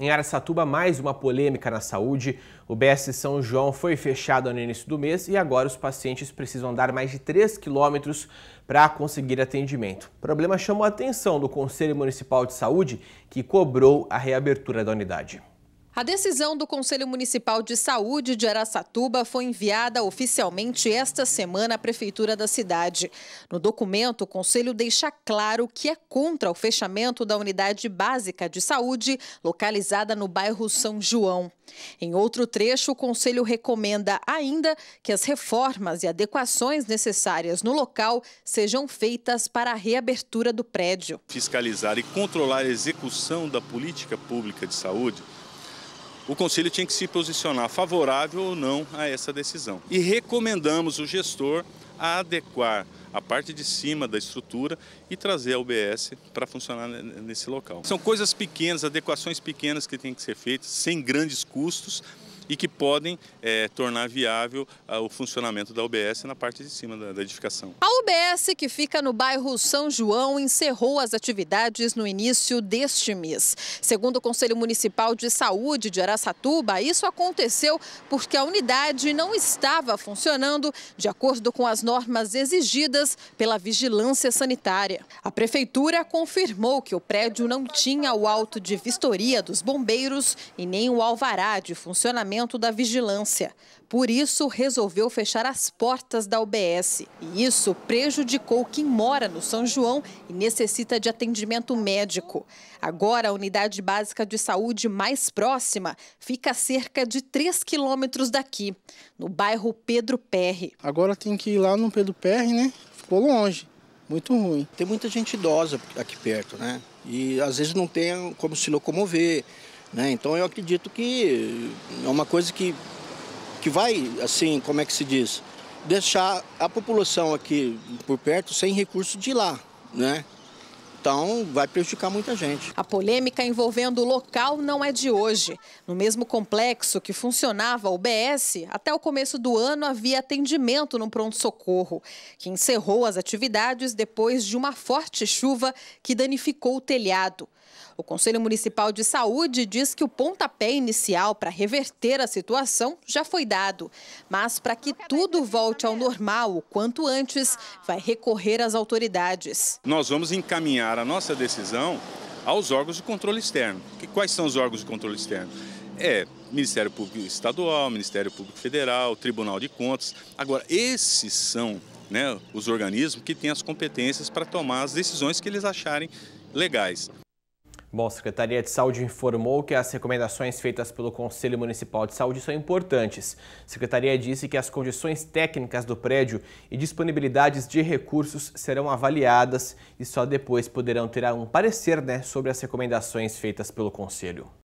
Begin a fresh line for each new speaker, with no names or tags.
em Aracatuba, mais uma polêmica na saúde. O BS São João foi fechado no início do mês e agora os pacientes precisam andar mais de 3 quilômetros para conseguir atendimento. O problema chamou a atenção do Conselho Municipal de Saúde, que cobrou a reabertura da unidade.
A decisão do Conselho Municipal de Saúde de Araçatuba foi enviada oficialmente esta semana à Prefeitura da cidade. No documento, o Conselho deixa claro que é contra o fechamento da unidade básica de saúde localizada no bairro São João. Em outro trecho, o Conselho recomenda ainda que as reformas e adequações necessárias no local sejam feitas para a reabertura do prédio.
Fiscalizar e controlar a execução da política pública de saúde o Conselho tinha que se posicionar favorável ou não a essa decisão. E recomendamos o gestor a adequar a parte de cima da estrutura e trazer a UBS para funcionar nesse local. São coisas pequenas, adequações pequenas que têm que ser feitas, sem grandes custos, e que podem é, tornar viável ah, o funcionamento da UBS na parte de cima da, da edificação.
A UBS, que fica no bairro São João, encerrou as atividades no início deste mês. Segundo o Conselho Municipal de Saúde de Araçatuba, isso aconteceu porque a unidade não estava funcionando de acordo com as normas exigidas pela vigilância sanitária. A prefeitura confirmou que o prédio não tinha o alto de vistoria dos bombeiros e nem o alvará de funcionamento aumento da vigilância. Por isso, resolveu fechar as portas da UBS. E isso prejudicou quem mora no São João e necessita de atendimento médico. Agora, a unidade básica de saúde mais próxima fica a cerca de 3 quilômetros daqui, no bairro Pedro Perre. Agora
tem que ir lá no Pedro Perre, né? Ficou longe muito ruim.
Tem muita gente idosa aqui perto, né? E às vezes não tem como se locomover, né? Então eu acredito que é uma coisa que, que vai, assim, como é que se diz, deixar a população aqui por perto sem recurso de lá, né? Então, vai prejudicar muita gente.
A polêmica envolvendo o local não é de hoje. No mesmo complexo que funcionava o BS, até o começo do ano havia atendimento no pronto-socorro, que encerrou as atividades depois de uma forte chuva que danificou o telhado. O Conselho Municipal de Saúde diz que o pontapé inicial para reverter a situação já foi dado. Mas para que tudo volte ao normal o quanto antes, vai recorrer às autoridades.
Nós vamos encaminhar encaminhar a nossa decisão aos órgãos de controle externo. Que, quais são os órgãos de controle externo? É Ministério Público Estadual, Ministério Público Federal, Tribunal de Contas. Agora, esses são né, os organismos que têm as competências para tomar as decisões que eles acharem legais.
Bom, a Secretaria de Saúde informou que as recomendações feitas pelo Conselho Municipal de Saúde são importantes. A Secretaria disse que as condições técnicas do prédio e disponibilidades de recursos serão avaliadas e só depois poderão ter um parecer né, sobre as recomendações feitas pelo Conselho.